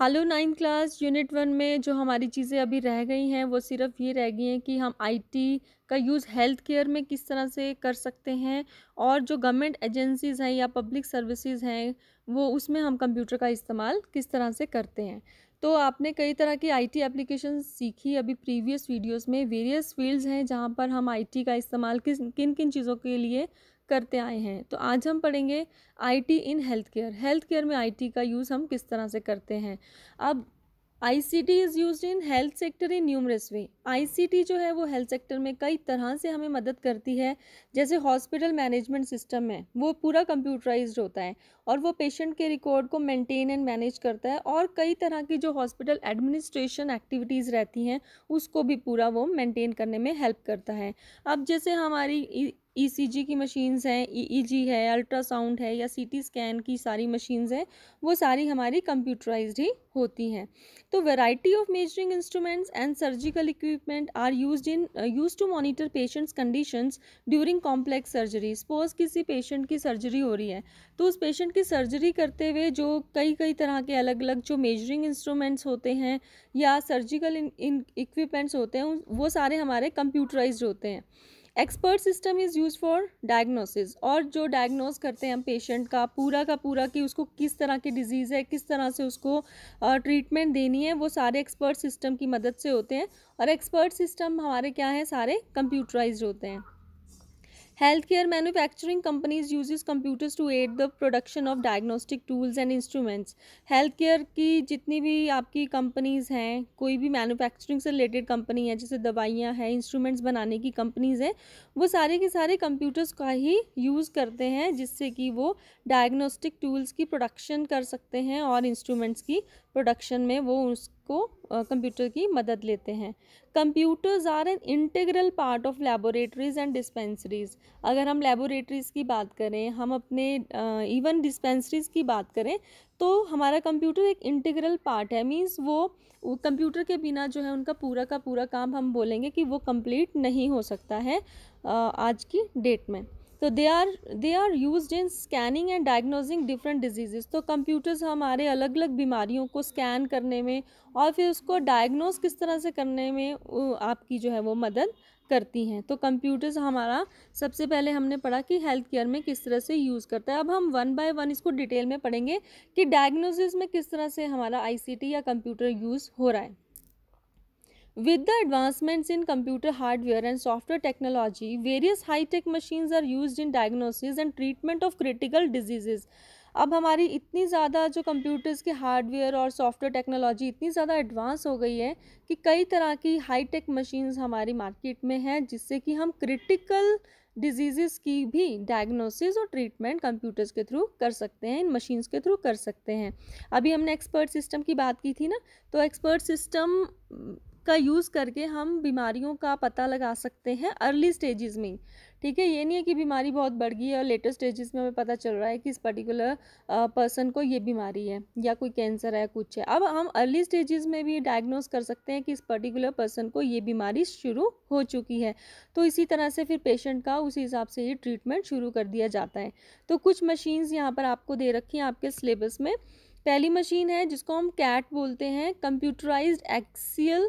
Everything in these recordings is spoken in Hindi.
Hello ninth class unit one में जो हमारी चीज़ें अभी रह गई हैं वो सिर्फ ये रह गई हैं कि हम आईटी का यूज़ हेल्थ केयर में किस तरह से कर सकते हैं और जो गवर्नमेंट एजेंसीज़ हैं या पब्लिक सर्विसेज हैं वो उसमें हम कंप्यूटर का इस्तेमाल किस तरह से करते हैं तो आपने कई तरह की आईटी एप्लीकेशन सीखी अभी प्रीवियस वीडियोस में वेरियस फील्ड्स हैं जहाँ पर हम आईटी का इस्तेमाल किस किन किन चीज़ों के लिए करते आए हैं तो आज हम पढ़ेंगे IT in health care health care में आईटी का यूज़ हम किस तरह से करते हैं अब ICT is use in health sector in numerous way ICT जो है वो हेल्थ सेक्टर में कई तरह से हमें मदद करती है जैसे हॉस्पिटल मैनेजमेंट सिस्टम है वो पूरा कंप्यूटराइज्ड होता है और वो पेशेंट के रिकॉर्ड को मेंटेन एंड मैनेज करता है और कई तरह की जो हॉस्पिटल एडमिनिस्ट्रेशन एक्टिविटीज़ रहती हैं उसको भी पूरा वो मेंटेन करने में हेल्प करता है अब जैसे हमारी ईसीजी e की मशीन्स हैं ईईजी e e है अल्ट्रासाउंड है या सीटी स्कैन की सारी मशीन्स हैं वो सारी हमारी कंप्यूटराइज्ड ही होती हैं तो variety of measuring instruments and surgical equipment are used in use to monitor patients conditions during complex surgery suppose किसी पेशेंट की सर्जरी हो रही है तो उस पेशेंट की सर्जरी करते हुए जो कई कई तरह के अलग अलग जो मेजरिंग इंस्ट्रूमेंट्स होते हैं या सर्जिकल इक्विपमेंट्स होते हैं वो सारे हमारे कंप्यूटराइज होते हैं expert system is use for diagnosis और जो डायग्नोस करते हैं हम पेशेंट का पूरा का पूरा कि उसको किस तरह की डिजीज़ है किस तरह से उसको ट्रीटमेंट देनी है वो सारे एक्सपर्ट सिस्टम की मदद से होते हैं और एक्सपर्ट सिस्टम हमारे क्या हैं सारे कंप्यूटराइज होते हैं health care manufacturing companies use computers to aid the production of diagnostic tools and instruments health care की जितनी भी आपकी कंपनीज हैं कोई भी मैन्युफैक्चरिंग से रिलेटेड कंपनी है जैसे दवाइयाँ हैं इंस्ट्रूमेंट्स बनाने की कंपनीज़ हैं वो सारे के सारे कंप्यूटर्स का ही यूज़ करते हैं जिससे कि वो डायग्नोस्टिक टूल्स की प्रोडक्शन कर सकते हैं और इंस्ट्रूमेंट्स की प्रोडक्शन में वो उस को कंप्यूटर की मदद लेते हैं computers are an integral part of laboratories and dispensaries अगर हम लेबोरेटरीज़ की बात करें हम अपने इवन uh, डिस्पेंसरीज़ की बात करें तो हमारा कंप्यूटर एक इंटीग्रल पार्ट है मींस वो कंप्यूटर के बिना जो है उनका पूरा का पूरा काम हम बोलेंगे कि वो कंप्लीट नहीं हो सकता है uh, आज की डेट में तो they are they are use in scanning and diagnosing different disease तो कंप्यूटर्स हमारे अलग अलग बीमारियों को स्कैन करने में और फिर उसको डायग्नोज किस तरह से करने में आपकी जो है वो मदद करती हैं तो कंप्यूटर्स हमारा सबसे पहले हमने पढ़ा कि हेल्थ केयर में किस तरह से यूज़ करता है अब हम वन बाय वन इसको डिटेल में पढ़ेंगे कि डायग्नोसिस में किस तरह से हमारा आईसीटी या कंप्यूटर यूज़ हो रहा है With the advancements in computer hardware and software technology, various high-tech machines are used in diagnosis and treatment of critical diseases. अब हमारी इतनी ज़्यादा जो कंप्यूटर्स के हार्डवेयर और सॉफ्टवेयर टेक्नोलॉजी इतनी ज़्यादा एडवांस हो गई है कि कई तरह की हाई टेक मशीन्स हमारी मार्केट में हैं जिससे कि हम क्रिटिकल डिजीज़ की भी डायग्नोसिस और ट्रीटमेंट कंप्यूटर्स के थ्रू कर सकते हैं इन मशीन्स के थ्रू कर सकते हैं अभी हमने एक्सपर्ट सिस्टम की बात की थी ना तो एक्सपर्ट सिस्टम का यूज़ करके हम बीमारियों का पता लगा सकते हैं अर्ली स्टेजेस में ठीक है ये नहीं है कि बीमारी बहुत बढ़ गई है और लेटेस्ट स्टेजेस में हमें पता चल रहा है कि इस पर्टिकुलर पर्सन को ये बीमारी है या कोई कैंसर है कुछ है अब हम अर्ली स्टेजेस में भी डायग्नोस कर सकते हैं कि इस पर्टिकुलर पर्सन को ये बीमारी शुरू हो चुकी है तो इसी तरह से फिर पेशेंट का उसी हिसाब से ये ट्रीटमेंट शुरू कर दिया जाता है तो कुछ मशीन्स यहाँ पर आपको दे रखी हैं आपके सिलेबस में पहली मशीन है जिसको हम कैट बोलते हैं computerised axial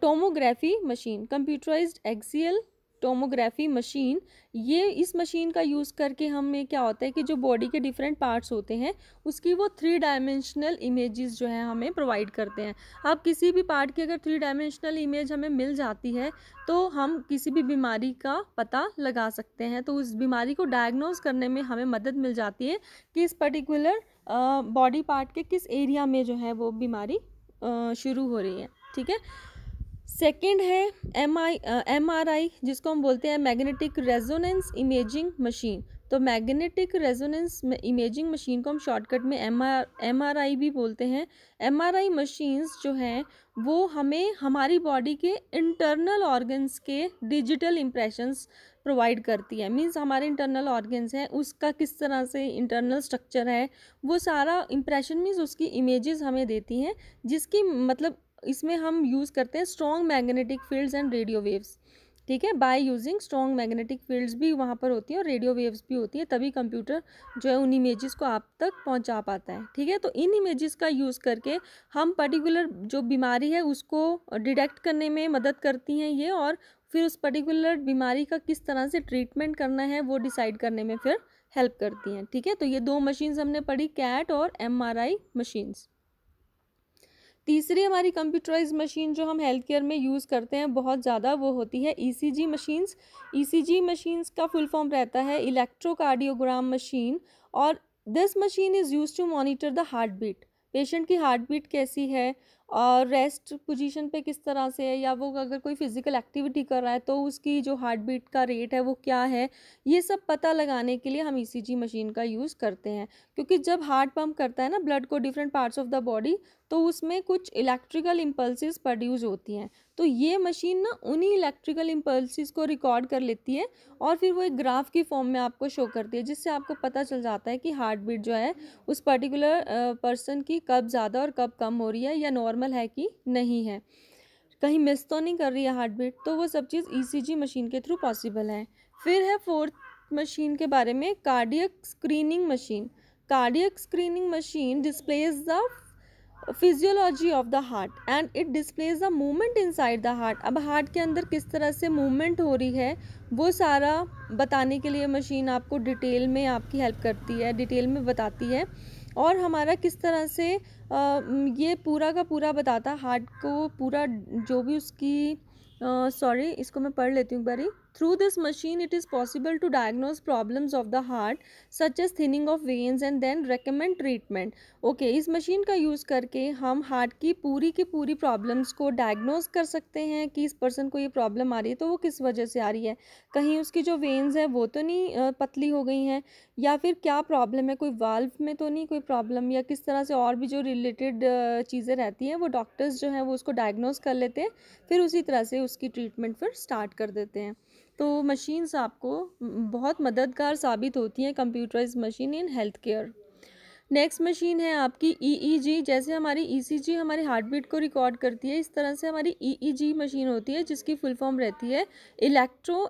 tomography machine computerised axial tomography machine ये इस मशीन का यूज़ करके हमें क्या होता है कि जो बॉडी के डिफरेंट पार्ट्स होते हैं उसकी वो थ्री डायमेंशनल इमेजेस जो है हमें प्रोवाइड करते हैं अब किसी भी पार्ट की अगर थ्री डायमेंशनल इमेज हमें मिल जाती है तो हम किसी भी बीमारी का पता लगा सकते हैं तो उस बीमारी को डायग्नोज करने में हमें मदद मिल जाती है कि इस पर्टिकुलर बॉडी पार्ट के किस एरिया में जो है वो बीमारी शुरू हो रही है ठीक है सेकेंड है M I M R I जिसको हम बोलते हैं मैग्नेटिक रेजोनेंस इमेजिंग मशीन तो मैग्नेटिक रेजोनेंस इमेजिंग मशीन को हम शॉर्टकट में M R M R I भी बोलते हैं एम आर आई मशीन्स जो हैं वो हमें हमारी बॉडी के इंटरनल ऑर्गन्स के डिजिटल इम्प्रेशंस प्रोवाइड करती है मींस हमारे इंटरनल ऑर्गन्स हैं उसका किस तरह से इंटरनल स्ट्रक्चर है वो सारा इम्प्रेशन मींस उसकी इमेजेस हमें देती हैं जिसकी मतलब इसमें हम यूज़ करते हैं strong magnetic fields and radio waves ठीक है by using strong magnetic fields भी वहाँ पर होती हैं और रेडियो वेव्स भी होती है तभी कंप्यूटर जो है उन इमेजेस को आप तक पहुँचा पाता है ठीक है तो इन इमेजेस का यूज़ करके हम पर्टिकुलर जो बीमारी है उसको डिटेक्ट करने में मदद करती हैं ये और फिर उस पर्टिकुलर बीमारी का किस तरह से ट्रीटमेंट करना है वो डिसाइड करने में फिर हेल्प करती हैं ठीक है तो ये दो मशीन्स हमने पढ़ी कैट और एम मशीन्स तीसरी हमारी कंप्यूटराइज मशीन जो हम हेल्थ केयर में यूज़ करते हैं बहुत ज़्यादा वो होती है ईसीजी मशीन्स ईसीजी मशीन्स का फुल फॉर्म रहता है इलेक्ट्रोकार्डियोग्राम मशीन और this machine is use to monitor the heart beat patient की हार्ट बीट कैसी है और रेस्ट पोजीशन पे किस तरह से है या वो अगर कोई फ़िज़िकल एक्टिविटी कर रहा है तो उसकी जो हार्ट बीट का रेट है वो क्या है ये सब पता लगाने के लिए हम ईसीजी e मशीन का यूज़ करते हैं क्योंकि जब हार्ट पम्प करता है ना ब्लड को different parts of the body तो उसमें कुछ इलेक्ट्रिकल इम्पल्सिस प्रोड्यूस होती हैं तो ये मशीन ना उन्हीं इलेक्ट्रिकल इम्पल्सिस को रिकॉर्ड कर लेती है और फिर वो एक ग्राफ की फॉर्म में आपको शो करती है जिससे आपको पता चल जाता है कि हार्ट बीट जो है उस पर्टिकुलर पर्सन की कब ज़्यादा और कब कम हो रही है या नॉर्मल नॉर्मल है कि नहीं है कहीं मिस तो नहीं कर रही है हार्ट बीट तो वो सब चीज़ ईसीजी e मशीन के थ्रू पॉसिबल है फिर है फोर्थ मशीन के बारे में cardiac screening machine cardiac screening machine displays the physiology of the heart and it displays the movement inside the heart अब हार्ट के अंदर किस तरह से मूवमेंट हो रही है वो सारा बताने के लिए मशीन आपको डिटेल में आपकी हेल्प करती है डिटेल में बताती है और हमारा किस तरह से ये पूरा का पूरा बताता हार्ट को पूरा जो भी उसकी सॉरी इसको मैं पढ़ लेती हूँ एक बारी Through this machine, it is possible to diagnose problems of the heart such as thinning of veins and then recommend treatment. Okay, इस मशीन का यूज़ करके हम हार्ट की पूरी की पूरी प्रॉब्लम्स को डायग्नोज कर सकते हैं कि इस पर्सन को ये प्रॉब्लम आ रही है तो वो किस वजह से आ रही है कहीं उसकी जो वेन्स हैं वो तो नहीं पतली हो गई हैं या फिर क्या प्रॉब्लम है कोई वाल्व में तो नहीं कोई प्रॉब्लम या किस तरह से और भी जो रिलेटेड चीज़ें रहती हैं वो डॉक्टर्स जो हैं वो उसको डायग्नोज कर लेते हैं फिर उसी तरह से उसकी ट्रीटमेंट फिर स्टार्ट कर देते हैं तो मशीन्स आपको बहुत मददगार साबित होती हैं computerise machine in health care next machine है आपकी ईईजी e e जैसे हमारी ईसीजी e हमारे हार्ट बीट को रिकॉर्ड करती है इस तरह से हमारी ईईजी मशीन होती है जिसकी फुल फॉर्म रहती है इलेक्ट्रो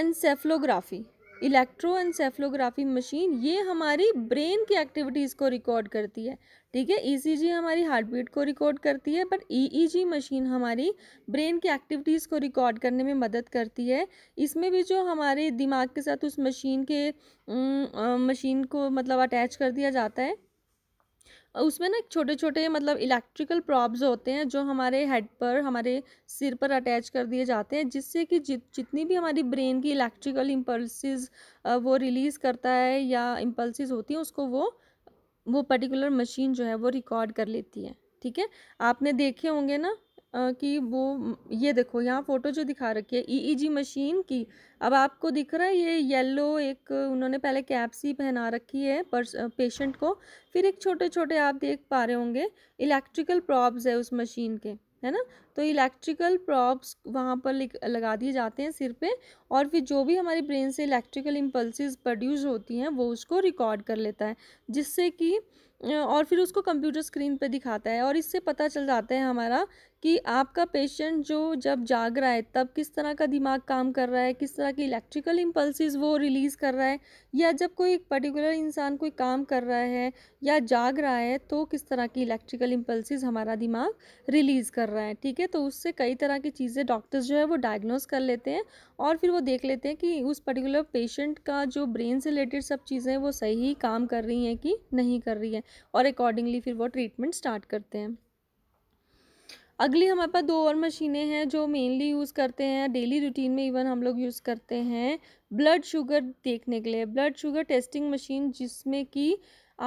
एनसेफलोग्राफी इलेक्ट्रोएनसेफलोग्राफी मशीन ये हमारी ब्रेन की एक्टिविटीज़ को रिकॉर्ड करती है ठीक है ईसीजी e हमारी हार्ट बीट को रिकॉर्ड करती है but EEG e e machine हमारी ब्रेन की एक्टिविटीज़ को रिकॉर्ड करने में मदद करती है इसमें भी जो हमारे दिमाग के साथ उस मशीन के न, मशीन को मतलब अटैच कर दिया जाता है उसमें ना छोटे छोटे मतलब इलेक्ट्रिकल प्रॉब्स होते हैं जो हमारे हेड पर हमारे सिर पर अटैच कर दिए जाते हैं जिससे कि जित जितनी भी हमारी ब्रेन की इलेक्ट्रिकल इम्पल्सिस वो रिलीज़ करता है या इम्पल्सिस होती हैं उसको वो वो पर्टिकुलर मशीन जो है वो रिकॉर्ड कर लेती है ठीक है आपने देखे होंगे ना कि वो ये देखो यहाँ फ़ोटो जो दिखा रखी है ईईजी e e मशीन की अब आपको दिख रहा है ये येलो एक उन्होंने पहले कैप सी पहना रखी है पर पेशेंट को फिर एक छोटे छोटे आप देख पा रहे होंगे इलेक्ट्रिकल प्रॉब्स है उस मशीन के है ना तो इलेक्ट्रिकल प्रॉब्स वहाँ पर लगा दिए जाते हैं सिर पे और फिर जो भी हमारे ब्रेन से इलेक्ट्रिकल इम्पल्सिस प्रोड्यूस होती हैं वो उसको रिकॉर्ड कर लेता है जिससे कि और फिर उसको कंप्यूटर स्क्रीन पे दिखाता है और इससे पता चल जाता है हमारा कि आपका पेशेंट जो जब जाग रहा है तब किस तरह का दिमाग काम कर रहा है किस तरह की इलेक्ट्रिकल इम्पल्सिस वो रिलीज़ कर रहा है या जब कोई एक पर्टिकुलर इंसान कोई काम कर रहा है या जाग रहा है तो किस तरह की इलेक्ट्रिकल इम्पल्सिस हमारा दिमाग रिलीज़ कर रहा है ठीक है ठीक है तो उससे कई तरह की चीज़ें डॉक्टर्स जो है वो डायग्नोस कर लेते हैं और फिर वो देख लेते हैं कि उस पर्टिकुलर पेशेंट का जो ब्रेन से रिलेटेड सब चीज़ें वो सही काम कर रही हैं कि नहीं कर रही हैं और अकॉर्डिंगली फिर वो ट्रीटमेंट स्टार्ट करते हैं अगली हमारे पास दो और मशीनें हैं जो मेनली यूज़ करते हैं डेली रूटीन में इवन हम लोग यूज़ करते हैं ब्लड शुगर देखने के लिए ब्लड शुगर टेस्टिंग मशीन जिसमें कि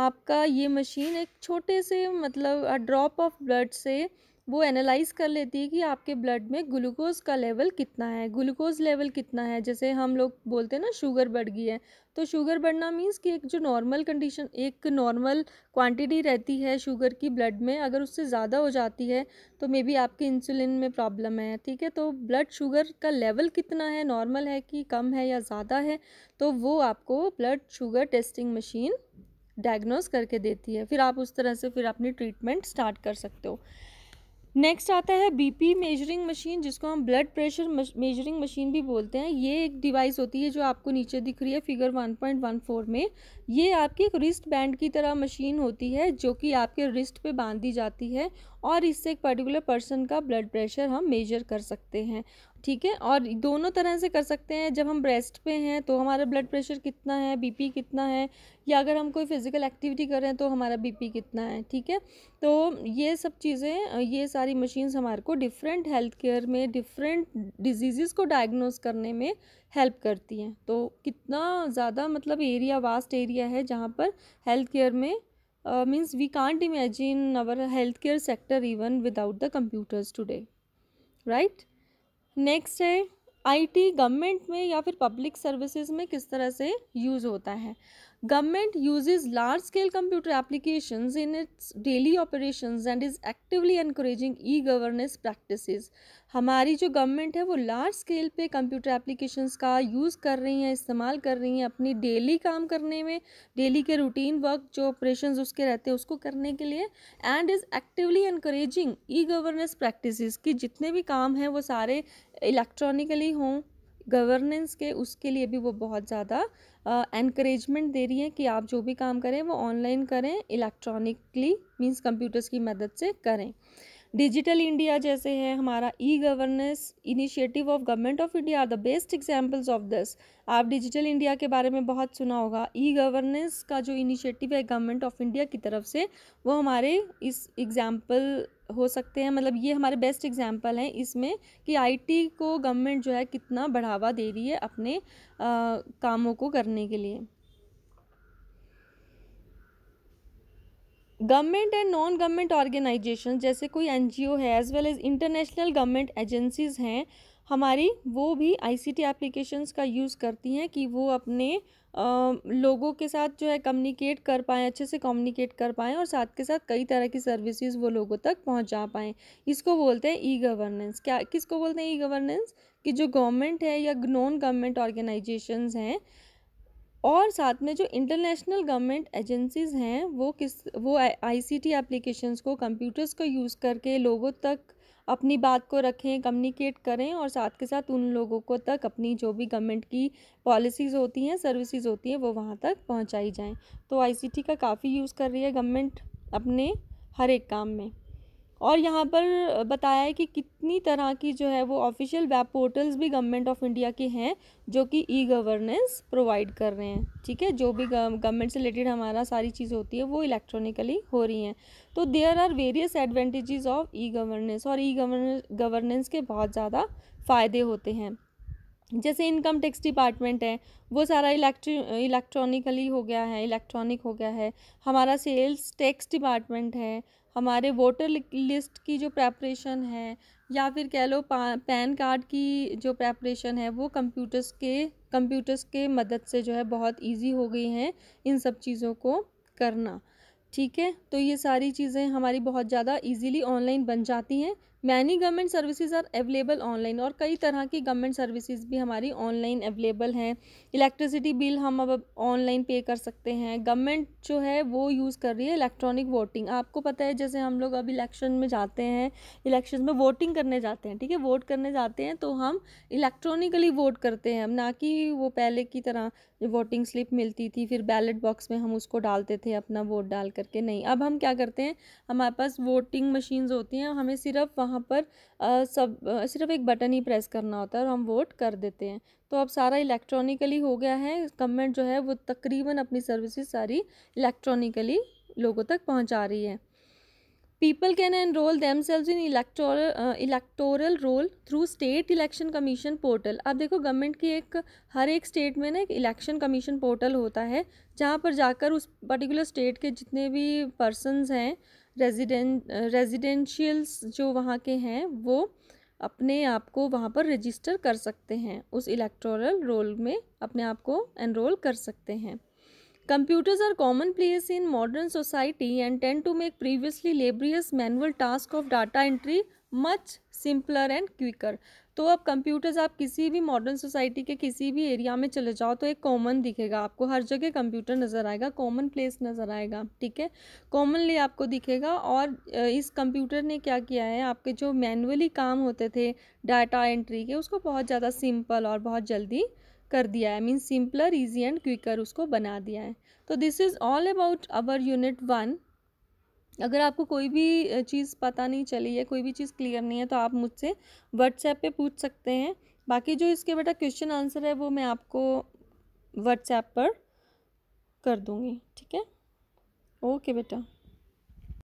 आपका ये मशीन एक छोटे से मतलब ड्रॉप ऑफ ब्लड से वो एनालाइज कर लेती है कि आपके ब्लड में ग्लूकोज का लेवल कितना है ग्लूकोज लेवल कितना है जैसे हम लोग बोलते हैं ना शुगर बढ़ गई है तो शुगर बढ़ना मीन्स कि एक जो नॉर्मल कंडीशन एक नॉर्मल क्वांटिटी रहती है शुगर की ब्लड में अगर उससे ज़्यादा हो जाती है तो मे बी आपके इंसुलिन में प्रॉब्लम है ठीक है तो ब्लड शुगर का लेवल कितना है नॉर्मल है कि कम है या ज़्यादा है तो वो आपको blood sugar testing machine diagnose करके देती है फिर आप उस तरह से फिर अपनी ट्रीटमेंट स्टार्ट कर सकते हो नेक्स्ट आता है बीपी मेजरिंग मशीन जिसको हम ब्लड प्रेशर मेजरिंग मशीन भी बोलते हैं ये एक डिवाइस होती है जो आपको नीचे दिख रही है फिगर 1.14 में ये आपकी एक रिस्ट बैंड की तरह मशीन होती है जो कि आपके रिस्ट पे बांध दी जाती है और इससे एक पर्टिकुलर पर्सन का ब्लड प्रेशर हम मेजर कर सकते हैं ठीक है और दोनों तरह से कर सकते हैं जब हम ब्रेस्ट पे हैं तो हमारा ब्लड प्रेशर कितना है बीपी कितना है या अगर हम कोई फिज़िकल एक्टिविटी कर रहे हैं तो हमारा बीपी कितना है ठीक है तो ये सब चीज़ें ये सारी मशीन्स हमारे को डिफरेंट हेल्थ केयर में डिफरेंट डिजीज़ को डायग्नोज करने में हेल्प करती हैं तो कितना ज़्यादा मतलब एरिया वास्ट एरिया है जहाँ पर हेल्थ केयर में means we can't imagine our health care sector even without the computers today right next है आईटी गवर्नमेंट में या फिर पब्लिक सर्विसेज में किस तरह से यूज़ होता है Government uses large-scale computer applications in its daily operations and is actively encouraging e-governance practices. हमारी जो गवर्नमेंट है वो लार्ज स्केल पे कंप्यूटर एप्लीकेशंस का यूज़ कर रही हैं इस्तेमाल कर रही हैं अपनी डेली काम करने में डेली के रूटीन वर्क जो ऑपरेशंस उसके रहते हैं उसको करने के लिए and is actively increasing e governance practices कि जितने भी काम हैं वो सारे इलेक्ट्रॉनिकली हों गवर्नेंस के उसके लिए भी वो बहुत ज़्यादा एनकरेजमेंट दे रही है कि आप जो भी काम करें वो ऑनलाइन करें इलेक्ट्रॉनिकली मीन्स कंप्यूटर्स की मदद से करें डिजिटल इंडिया जैसे है हमारा e governance initiative of government of India are the best examples of this आप डिजिटल इंडिया के बारे में बहुत सुना होगा ई गवर्नेंस का जो इनिशिएटिव है गवर्नमेंट ऑफ इंडिया की तरफ से वो हमारे इस एग्जाम्पल हो सकते हैं मतलब ये हमारे बेस्ट एग्जाम्पल हैं इसमें कि आई को गवर्नमेंट जो है कितना बढ़ावा दे रही है अपने आ, कामों को करने के लिए government and non government organisation जैसे कोई एनजीओ है as well as international government agencies हैं हमारी वो भी आईसीटी एप्लीकेशंस का यूज़ करती हैं कि वो अपने आ, लोगों के साथ जो है कम्युनिकेट कर पाएँ अच्छे से कम्युनिकेट कर पाएँ और साथ के साथ कई तरह की सर्विसेज वो लोगों तक पहुंचा पाएँ इसको बोलते हैं ई गवर्नेंस क्या किसको बोलते हैं ई गवर्नेंस कि जो गवर्नमेंट है या नॉन गवर्नमेंट ऑर्गेनाइजेशंस हैं और साथ में जो इंटरनेशनल गवर्नमेंट एजेंसीज़ हैं वो किस वो आईसीटी एप्लीकेशंस को कंप्यूटर्स को यूज़ करके लोगों तक अपनी बात को रखें कम्युनिकेट करें और साथ के साथ उन लोगों को तक अपनी जो भी गवर्नमेंट की पॉलिसीज़ होती हैं सर्विसेज होती हैं वो वहाँ तक पहुँचाई जाएँ तो आई का काफ़ी यूज़ कर रही है गवर्नमेंट अपने हर एक काम में और यहाँ पर बताया है कि कितनी तरह की जो है वो ऑफिशियल वेब पोर्टल्स भी गवर्नमेंट ऑफ इंडिया के हैं जो कि ई गवर्नेंस प्रोवाइड कर रहे हैं ठीक है जो भी गवर्नमेंट से रिलेटेड हमारा सारी चीज़ होती है वो इलेक्ट्रॉनिकली हो रही हैं तो there are various advantages of e governance और ई गवर्नेंस के बहुत ज़्यादा फ़ायदे होते हैं जैसे इनकम टैक्स डिपार्टमेंट है वो सारा इलेक्ट्री इलेक्ट्रॉनिकली हो गया है इलेक्ट्रॉनिक हो गया है हमारा सेल्स टैक्स डिपार्टमेंट है हमारे वोटर लिस्ट की जो प्रेपरेशन है या फिर कह लो पैन कार्ड की जो प्रेपरेशन है वो कंप्यूटर्स के कंप्यूटर्स के मदद से जो है बहुत इजी हो गई हैं इन सब चीज़ों को करना ठीक है तो ये सारी चीज़ें हमारी बहुत ज़्यादा इजीली ऑनलाइन बन जाती हैं many government services are available online और कई तरह की गवर्नमेंट सर्विसेज भी हमारी ऑनलाइन अवेलेबल हैं इलेक्ट्रिसिटी बिल हम अब ऑनलाइन पे कर सकते हैं गवर्नमेंट जो है वो यूज़ कर रही है इलेक्ट्रॉनिक वोटिंग आपको पता है जैसे हम लोग अब इलेक्शन में जाते हैं इलेक्शन में वोटिंग करने जाते हैं ठीक है वोट करने जाते हैं तो हम इलेक्ट्रॉनिकली वोट करते हैं ना कि वो पहले की तरह वोटिंग स्लिप मिलती थी फिर बैलेट बॉक्स में हम उसको डालते थे अपना वोट डाल करके नहीं अब हम क्या करते हैं हमारे पास वोटिंग मशीन्स होती हैं हमें सिर्फ वहाँ यहाँ पर आ, सब आ, सिर्फ एक बटन ही प्रेस करना होता है और हम वोट कर देते हैं तो अब सारा इलेक्ट्रॉनिकली हो गया है गवर्नमेंट जो है वो तकरीबन अपनी सर्विसेज सारी इलेक्ट्रॉनिकली लोगों तक पहुँचा रही है people can enrol themselves in elector electoral roll through state election commission portal अब देखो गवर्नमेंट की एक हर एक स्टेट में ना एक इलेक्शन कमीशन पोर्टल होता है जहाँ पर जाकर उस पर्टिकुलर स्टेट के जितने भी पर्सनस हैं रेजिडें रेजिडेंशियल्स uh, जो वहाँ के हैं वो अपने आप को वहाँ पर रजिस्टर कर सकते हैं उस इलेक्टोरल रोल में अपने आप को एनरोल कर सकते हैं computers are common place in modern society and tend to make previously laborious manual task of data entry much simpler and quicker तो अब कंप्यूटर्स आप किसी भी मॉडर्न सोसाइटी के किसी भी एरिया में चले जाओ तो एक कॉमन दिखेगा आपको हर जगह कंप्यूटर नज़र आएगा कॉमन प्लेस नज़र आएगा ठीक है कॉमनली आपको दिखेगा और इस कंप्यूटर ने क्या किया है आपके जो मैनुअली काम होते थे डाटा एंट्री के उसको बहुत ज़्यादा सिंपल और बहुत जल्दी कर दिया है mean simpler easy and quicker उसको बना दिया है तो this is all about our unit one अगर आपको कोई भी चीज़ पता नहीं चली है कोई भी चीज़ क्लियर नहीं है तो आप मुझसे व्हाट्सएप पे पूछ सकते हैं बाकी जो इसके बेटा क्वेश्चन आंसर है वो मैं आपको व्हाट्सएप पर कर दूँगी ठीक है ओके बेटा